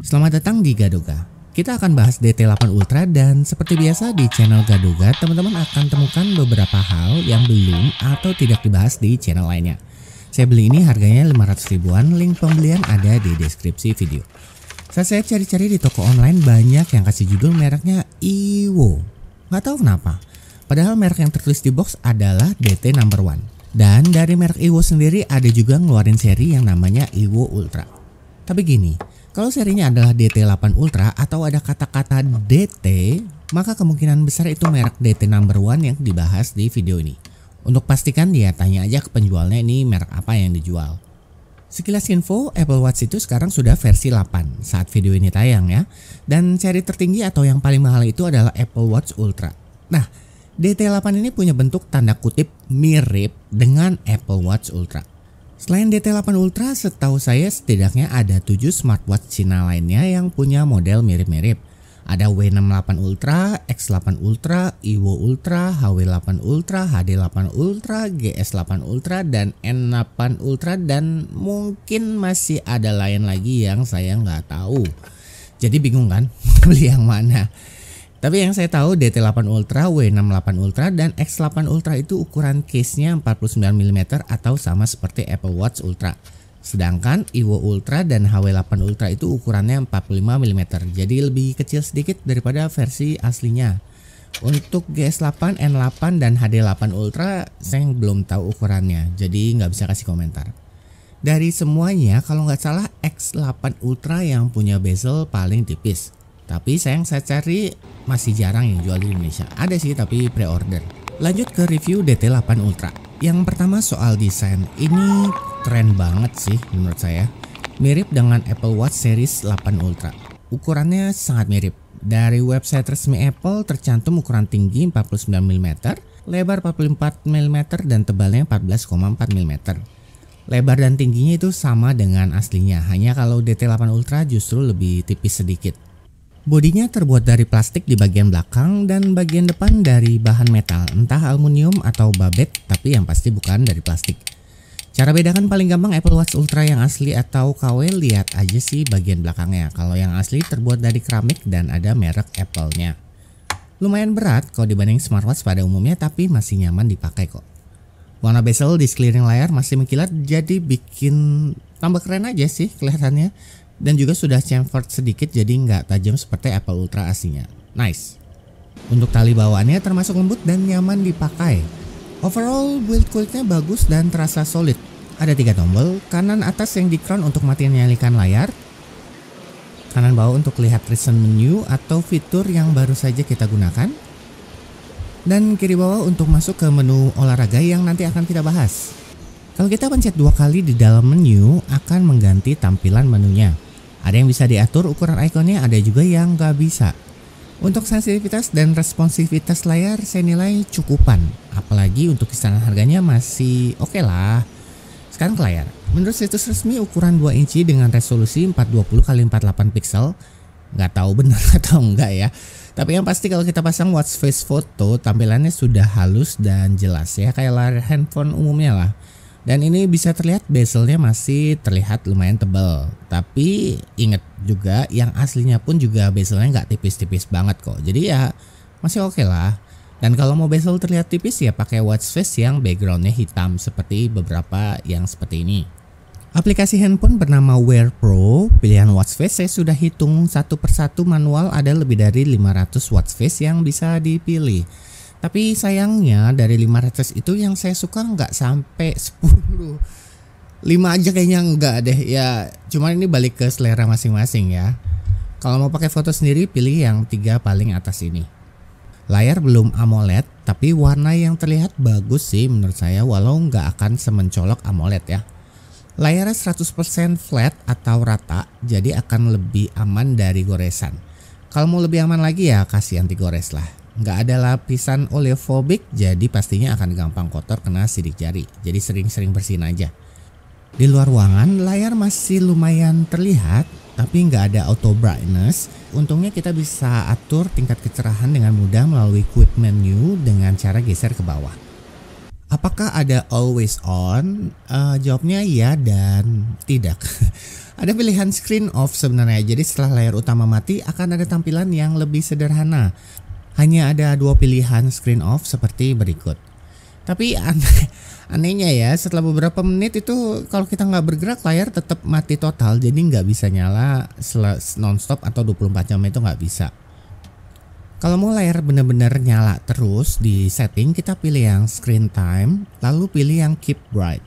Selamat datang di Gadoga. Kita akan bahas DT8 Ultra dan seperti biasa di channel Gadoga, teman-teman akan temukan beberapa hal yang belum atau tidak dibahas di channel lainnya. Saya beli ini harganya 500 ribuan, link pembelian ada di deskripsi video. Saat saya cari-cari di toko online banyak yang kasih judul mereknya Iwo. Nggak tahu kenapa. Padahal merek yang tertulis di box adalah DT number one. Dan dari merek Iwo sendiri ada juga ngeluarin seri yang namanya Iwo Ultra. Tapi gini, kalau serinya adalah DT8 Ultra atau ada kata-kata DT, maka kemungkinan besar itu merek DT number one yang dibahas di video ini. Untuk pastikan dia ya tanya aja ke penjualnya ini merek apa yang dijual. Sekilas info, Apple Watch itu sekarang sudah versi 8 saat video ini tayang ya. Dan seri tertinggi atau yang paling mahal itu adalah Apple Watch Ultra. Nah, DT8 ini punya bentuk tanda kutip mirip dengan Apple Watch Ultra. Selain DT8 Ultra, setahu saya setidaknya ada 7 smartwatch Cina lainnya yang punya model mirip-mirip. Ada W68 Ultra, X8 Ultra, Iwo Ultra, HW8 Ultra, HD8 Ultra, GS8 Ultra, dan N8 Ultra, dan mungkin masih ada lain lagi yang saya nggak tahu. Jadi bingung kan, beli yang mana? Tapi yang saya tahu DT8 Ultra, W68 Ultra, dan X8 Ultra itu ukuran case-nya 49mm atau sama seperti Apple Watch Ultra. Sedangkan Iwo Ultra dan HW8 Ultra itu ukurannya 45mm, jadi lebih kecil sedikit daripada versi aslinya. Untuk GS8, N8, dan HD8 Ultra, saya belum tahu ukurannya, jadi nggak bisa kasih komentar. Dari semuanya, kalau nggak salah X8 Ultra yang punya bezel paling tipis. Tapi sayang saya cari masih jarang yang jual di Indonesia. Ada sih tapi pre-order. Lanjut ke review DT8 Ultra. Yang pertama soal desain. Ini keren banget sih menurut saya. Mirip dengan Apple Watch Series 8 Ultra. Ukurannya sangat mirip. Dari website resmi Apple tercantum ukuran tinggi 49 mm, lebar 44 mm dan tebalnya 14,4 mm. Lebar dan tingginya itu sama dengan aslinya, hanya kalau DT8 Ultra justru lebih tipis sedikit. Bodinya terbuat dari plastik di bagian belakang dan bagian depan dari bahan metal, entah aluminium atau babet, tapi yang pasti bukan dari plastik. Cara bedakan paling gampang Apple Watch Ultra yang asli atau KW lihat aja sih bagian belakangnya. Kalau yang asli terbuat dari keramik dan ada merek Apple-nya. Lumayan berat kalau dibanding smartwatch pada umumnya tapi masih nyaman dipakai kok. Warna bezel di sekeliling layar masih mengkilat jadi bikin tambah keren aja sih kelihatannya dan juga sudah chamfered sedikit jadi nggak tajam seperti Apple Ultra aslinya. Nice. Untuk tali bawaannya termasuk lembut dan nyaman dipakai. Overall build kulitnya bagus dan terasa solid. Ada tiga tombol, kanan atas yang di crown untuk matiin nyalikan layar, kanan bawah untuk lihat recent menu atau fitur yang baru saja kita gunakan, dan kiri bawah untuk masuk ke menu olahraga yang nanti akan kita bahas. Kalau kita pencet dua kali di dalam menu, akan mengganti tampilan menunya. Ada yang bisa diatur ukuran ikonnya, ada juga yang nggak bisa. Untuk sensitivitas dan responsivitas layar saya nilai cukupan, apalagi untuk kisaran harganya masih oke okay lah. Sekarang ke layar. Menurut situs resmi ukuran 2 inci dengan resolusi 420 x 48 pixel, nggak tahu benar atau enggak ya. Tapi yang pasti kalau kita pasang watch face photo, tampilannya sudah halus dan jelas ya kayak layar handphone umumnya lah. Dan ini bisa terlihat bezelnya masih terlihat lumayan tebal. Tapi inget juga yang aslinya pun juga bezelnya nggak tipis-tipis banget kok. Jadi ya masih oke okay lah. Dan kalau mau bezel terlihat tipis ya pakai watch face yang backgroundnya hitam seperti beberapa yang seperti ini. Aplikasi handphone bernama Wear Pro, pilihan watch face saya sudah hitung satu persatu manual ada lebih dari 500 watch face yang bisa dipilih. Tapi sayangnya dari 5 itu yang saya suka nggak sampai 10. 5 aja kayaknya nggak deh. Ya cuman ini balik ke selera masing-masing ya. Kalau mau pakai foto sendiri pilih yang tiga paling atas ini. Layar belum AMOLED tapi warna yang terlihat bagus sih menurut saya walau nggak akan semencolok AMOLED ya. Layarnya 100% flat atau rata jadi akan lebih aman dari goresan. Kalau mau lebih aman lagi ya kasih anti gores lah nggak ada lapisan oleofobik jadi pastinya akan gampang kotor kena sidik jari. Jadi sering-sering bersihin aja. Di luar ruangan, layar masih lumayan terlihat, tapi nggak ada auto brightness. Untungnya kita bisa atur tingkat kecerahan dengan mudah melalui quick menu dengan cara geser ke bawah. Apakah ada always on? Uh, jawabnya iya dan tidak. ada pilihan screen off sebenarnya. Jadi setelah layar utama mati akan ada tampilan yang lebih sederhana hanya ada dua pilihan screen off seperti berikut. Tapi aneh, anehnya ya setelah beberapa menit itu kalau kita nggak bergerak layar tetap mati total jadi nggak bisa nyala nonstop atau 24 jam itu nggak bisa. Kalau mau layar benar-benar nyala terus di setting kita pilih yang screen time lalu pilih yang keep bright.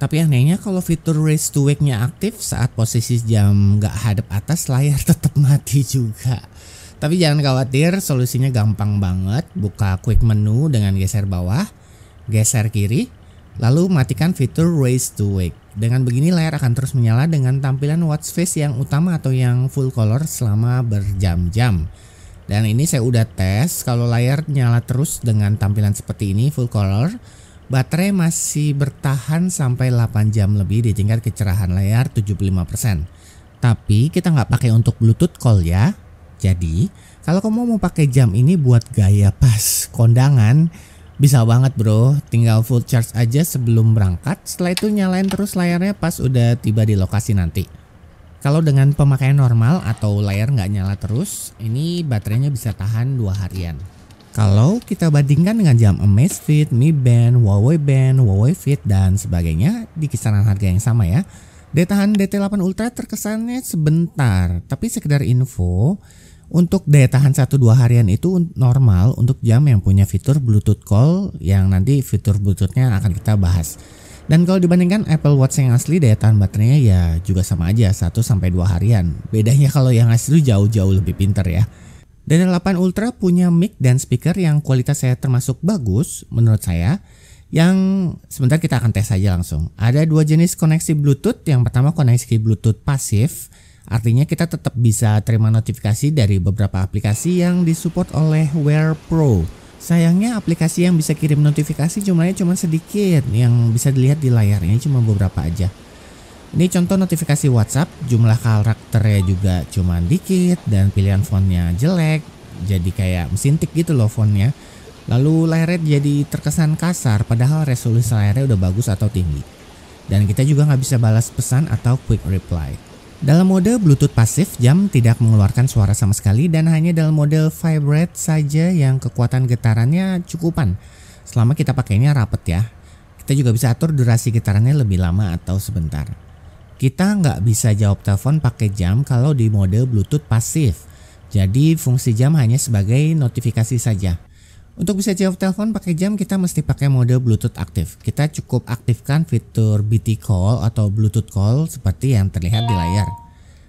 Tapi anehnya kalau fitur raise to wake nya aktif saat posisi jam nggak hadap atas layar tetap mati juga. Tapi jangan khawatir, solusinya gampang banget. Buka quick menu dengan geser bawah, geser kiri, lalu matikan fitur raise to wake. Dengan begini layar akan terus menyala dengan tampilan watch face yang utama atau yang full color selama berjam-jam. Dan ini saya udah tes, kalau layar nyala terus dengan tampilan seperti ini full color, baterai masih bertahan sampai 8 jam lebih di tingkat kecerahan layar 75%. Tapi kita nggak pakai untuk Bluetooth call ya, jadi, kalau kamu mau pakai jam ini buat gaya pas kondangan, bisa banget bro, tinggal full charge aja sebelum berangkat, setelah itu nyalain terus layarnya pas udah tiba di lokasi nanti. Kalau dengan pemakaian normal atau layar nggak nyala terus, ini baterainya bisa tahan dua harian. Kalau kita bandingkan dengan jam Amazfit, Mi Band, Huawei Band, Huawei Fit, dan sebagainya di kisaran harga yang sama ya. Daya tahan DT8 Ultra terkesannya sebentar, tapi sekedar info, untuk daya tahan 1-2 harian itu normal untuk jam yang punya fitur Bluetooth call yang nanti fitur Bluetoothnya akan kita bahas. Dan kalau dibandingkan Apple Watch yang asli daya tahan baterainya ya juga sama aja 1 sampai 2 harian. Bedanya kalau yang asli jauh-jauh lebih pinter ya. Dan 8 Ultra punya mic dan speaker yang kualitas saya termasuk bagus menurut saya. Yang sebentar kita akan tes aja langsung. Ada dua jenis koneksi Bluetooth. Yang pertama koneksi Bluetooth pasif Artinya kita tetap bisa terima notifikasi dari beberapa aplikasi yang disupport oleh Wear Pro. Sayangnya aplikasi yang bisa kirim notifikasi jumlahnya cuma sedikit, yang bisa dilihat di layar ini cuma beberapa aja. Ini contoh notifikasi WhatsApp, jumlah karakternya juga cuma dikit dan pilihan fontnya jelek, jadi kayak mesin tik gitu loh fontnya. Lalu layarnya jadi terkesan kasar, padahal resolusi layarnya udah bagus atau tinggi. Dan kita juga nggak bisa balas pesan atau quick reply. Dalam mode Bluetooth pasif, jam tidak mengeluarkan suara sama sekali dan hanya dalam mode vibrate saja yang kekuatan getarannya cukupan. Selama kita pakainya rapet ya. Kita juga bisa atur durasi getarannya lebih lama atau sebentar. Kita nggak bisa jawab telepon pakai jam kalau di mode Bluetooth pasif. Jadi fungsi jam hanya sebagai notifikasi saja. Untuk bisa jawab telepon pakai jam kita mesti pakai mode Bluetooth aktif. Kita cukup aktifkan fitur BT Call atau Bluetooth Call seperti yang terlihat di layar.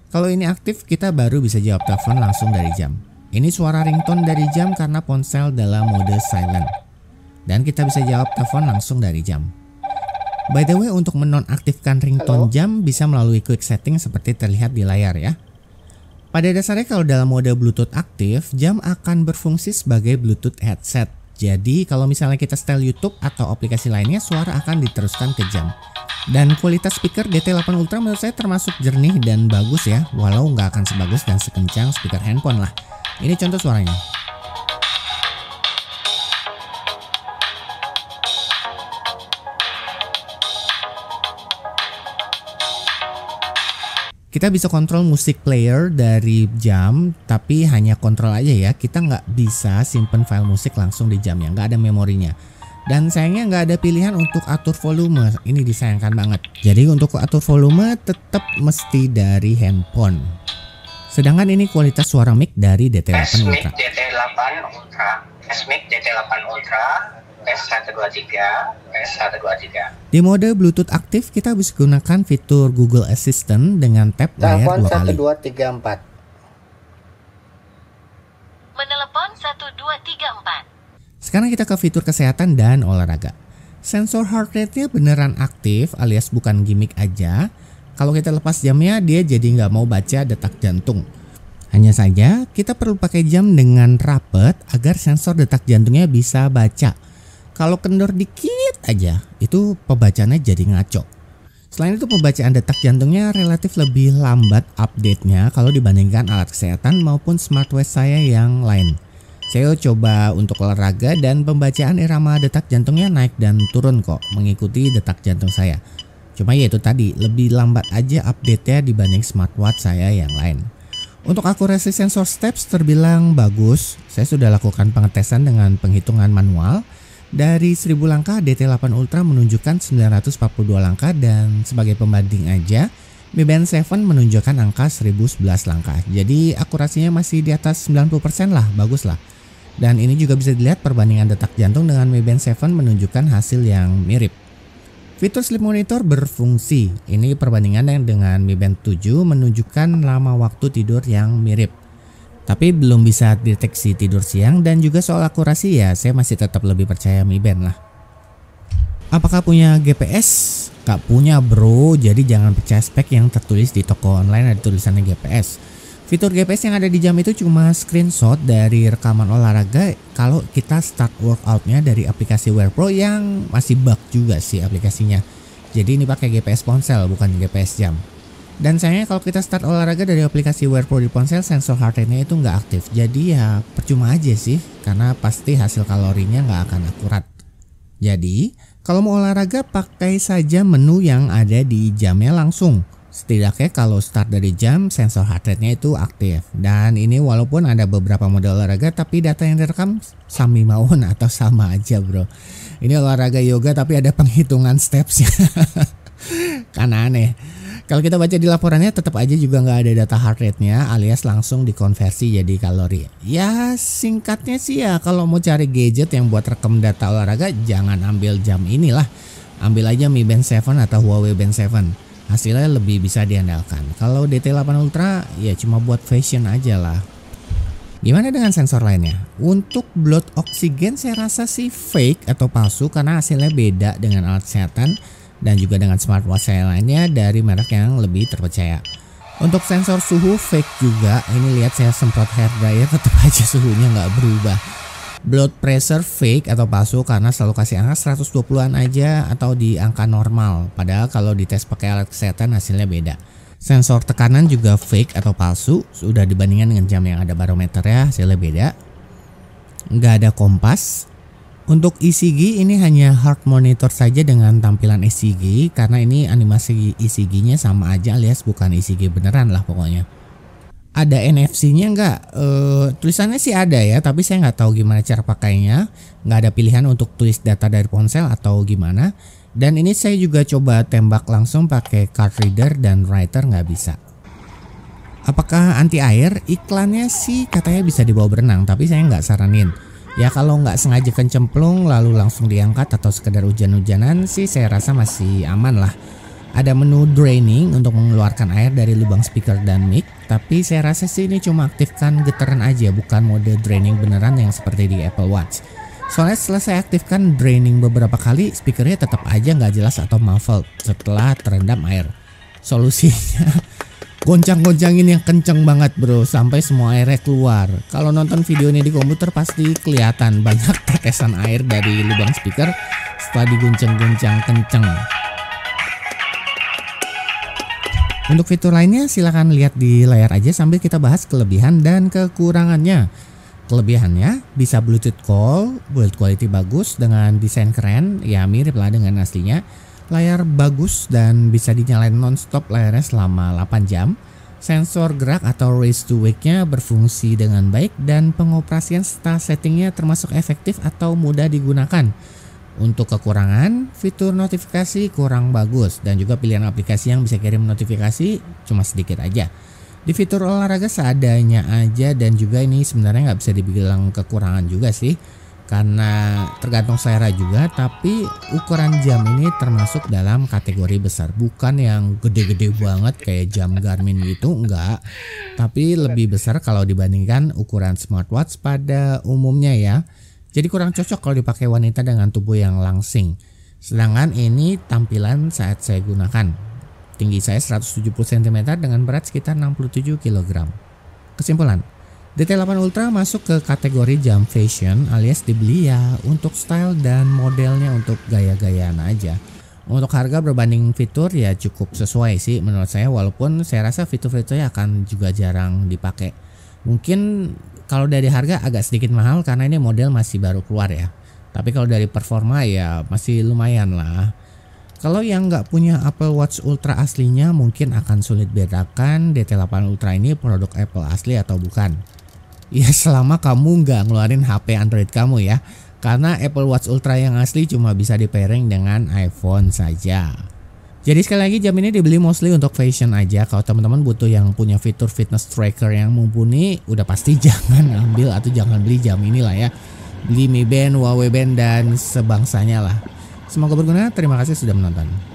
Kalau ini aktif kita baru bisa jawab telepon langsung dari jam. Ini suara ringtone dari jam karena ponsel dalam mode silent. Dan kita bisa jawab telepon langsung dari jam. By the way, untuk menonaktifkan ringtone jam bisa melalui quick setting seperti terlihat di layar ya. Pada dasarnya kalau dalam mode Bluetooth aktif, jam akan berfungsi sebagai Bluetooth headset. Jadi kalau misalnya kita setel YouTube atau aplikasi lainnya, suara akan diteruskan ke jam. Dan kualitas speaker DT8 Ultra menurut saya termasuk jernih dan bagus ya, walau nggak akan sebagus dan sekencang speaker handphone lah. Ini contoh suaranya. kita bisa kontrol musik player dari jam tapi hanya kontrol aja ya kita nggak bisa simpen file musik langsung di jam jamnya nggak ada memorinya dan sayangnya nggak ada pilihan untuk atur volume ini disayangkan banget jadi untuk atur volume tetap mesti dari handphone sedangkan ini kualitas suara mic dari DT8 Ultra DT8 Ultra DT8 Ultra S123, S123. Di mode Bluetooth aktif, kita bisa gunakan fitur Google Assistant dengan tap layar dua kali. Telepon 1234. Menelepon 1234. Sekarang kita ke fitur kesehatan dan olahraga. Sensor heart rate-nya beneran aktif alias bukan gimmick aja. Kalau kita lepas jamnya, dia jadi nggak mau baca detak jantung. Hanya saja, kita perlu pakai jam dengan rapet agar sensor detak jantungnya bisa baca kalau kendor dikit aja, itu pembacanya jadi ngaco. Selain itu pembacaan detak jantungnya relatif lebih lambat update-nya kalau dibandingkan alat kesehatan maupun smartwatch saya yang lain. Saya coba untuk olahraga dan pembacaan irama detak jantungnya naik dan turun kok mengikuti detak jantung saya. Cuma ya itu tadi, lebih lambat aja update-nya dibanding smartwatch saya yang lain. Untuk akurasi sensor steps terbilang bagus, saya sudah lakukan pengetesan dengan penghitungan manual dari 1000 langkah, DT8 Ultra menunjukkan 942 langkah dan sebagai pembanding aja, Mi Band 7 menunjukkan angka 1011 langkah. Jadi akurasinya masih di atas 90% lah, bagus lah. Dan ini juga bisa dilihat perbandingan detak jantung dengan Mi Band 7 menunjukkan hasil yang mirip. Fitur sleep monitor berfungsi. Ini perbandingan yang dengan Mi Band 7 menunjukkan lama waktu tidur yang mirip. Tapi belum bisa deteksi tidur siang dan juga soal akurasi ya saya masih tetap lebih percaya Mi Band lah. Apakah punya GPS? Gak punya bro, jadi jangan percaya spek yang tertulis di toko online ada tulisannya GPS. Fitur GPS yang ada di jam itu cuma screenshot dari rekaman olahraga kalau kita start workoutnya dari aplikasi Wear Pro yang masih bug juga sih aplikasinya. Jadi ini pakai GPS ponsel bukan GPS jam. Dan sayangnya kalau kita start olahraga dari aplikasi Wear Pro di ponsel, sensor heart rate-nya itu nggak aktif. Jadi ya percuma aja sih, karena pasti hasil kalorinya nggak akan akurat. Jadi, kalau mau olahraga pakai saja menu yang ada di jamnya langsung. Setidaknya kalau start dari jam, sensor heart rate-nya itu aktif. Dan ini walaupun ada beberapa mode olahraga, tapi data yang direkam sami maun atau sama aja bro. Ini olahraga yoga tapi ada penghitungan steps-nya. kan aneh. Kalau kita baca di laporannya tetap aja juga nggak ada data heart rate-nya alias langsung dikonversi jadi kalori. Ya singkatnya sih ya kalau mau cari gadget yang buat rekam data olahraga jangan ambil jam inilah. Ambil aja Mi Band 7 atau Huawei Band 7. Hasilnya lebih bisa diandalkan. Kalau DT8 Ultra ya cuma buat fashion aja lah. Gimana dengan sensor lainnya? Untuk blood oksigen saya rasa sih fake atau palsu karena hasilnya beda dengan alat kesehatan dan juga dengan smartwatch lainnya dari merek yang lebih terpercaya. Untuk sensor suhu fake juga, ini lihat saya semprot hair dryer tetap aja suhunya nggak berubah. Blood pressure fake atau palsu karena selalu kasih angka 120-an aja atau di angka normal. Padahal kalau dites pakai alat kesehatan hasilnya beda. Sensor tekanan juga fake atau palsu, sudah dibandingkan dengan jam yang ada barometernya hasilnya beda. Nggak ada kompas, untuk ECG ini hanya heart monitor saja dengan tampilan ECG karena ini animasi ECG-nya sama aja alias bukan ECG beneran lah pokoknya. Ada NFC-nya nggak? E, tulisannya sih ada ya, tapi saya nggak tahu gimana cara pakainya. Nggak ada pilihan untuk tulis data dari ponsel atau gimana. Dan ini saya juga coba tembak langsung pakai card reader dan writer nggak bisa. Apakah anti air? Iklannya sih katanya bisa dibawa berenang, tapi saya nggak saranin Ya kalau nggak sengaja kencemplung lalu langsung diangkat atau sekedar hujan-hujanan sih saya rasa masih aman lah. Ada menu draining untuk mengeluarkan air dari lubang speaker dan mic, tapi saya rasa sih ini cuma aktifkan getaran aja bukan mode draining beneran yang seperti di Apple Watch. Soalnya setelah saya aktifkan draining beberapa kali, speakernya tetap aja nggak jelas atau muffled setelah terendam air. Solusinya goncang-goncangin yang kenceng banget bro sampai semua airnya keluar. Kalau nonton video ini di komputer pasti kelihatan banyak tetesan air dari lubang speaker setelah diguncang-guncang kenceng. Untuk fitur lainnya silahkan lihat di layar aja sambil kita bahas kelebihan dan kekurangannya. Kelebihannya bisa Bluetooth call, build quality bagus dengan desain keren, ya mirip lah dengan aslinya Layar bagus dan bisa dinyalain non-stop layarnya selama 8 jam. Sensor gerak atau raise to wake-nya berfungsi dengan baik dan pengoperasian serta settingnya termasuk efektif atau mudah digunakan. Untuk kekurangan, fitur notifikasi kurang bagus dan juga pilihan aplikasi yang bisa kirim notifikasi cuma sedikit aja. Di fitur olahraga seadanya aja dan juga ini sebenarnya nggak bisa dibilang kekurangan juga sih karena tergantung selera juga tapi ukuran jam ini termasuk dalam kategori besar bukan yang gede-gede banget kayak jam Garmin gitu enggak tapi lebih besar kalau dibandingkan ukuran smartwatch pada umumnya ya jadi kurang cocok kalau dipakai wanita dengan tubuh yang langsing sedangkan ini tampilan saat saya gunakan tinggi saya 170 cm dengan berat sekitar 67 kg kesimpulan DT8 Ultra masuk ke kategori jam fashion alias dibeli ya untuk style dan modelnya untuk gaya-gayaan aja. Untuk harga berbanding fitur ya cukup sesuai sih menurut saya walaupun saya rasa fitur-fiturnya akan juga jarang dipakai. Mungkin kalau dari harga agak sedikit mahal karena ini model masih baru keluar ya. Tapi kalau dari performa ya masih lumayan lah. Kalau yang nggak punya Apple Watch Ultra aslinya mungkin akan sulit bedakan DT8 Ultra ini produk Apple asli atau bukan. Ya selama kamu nggak ngeluarin HP Android kamu ya. Karena Apple Watch Ultra yang asli cuma bisa di pairing dengan iPhone saja. Jadi sekali lagi jam ini dibeli mostly untuk fashion aja. Kalau teman-teman butuh yang punya fitur fitness tracker yang mumpuni, udah pasti jangan ambil atau jangan beli jam inilah ya. Beli Mi Band, Huawei Band dan sebangsanya lah. Semoga berguna. Terima kasih sudah menonton.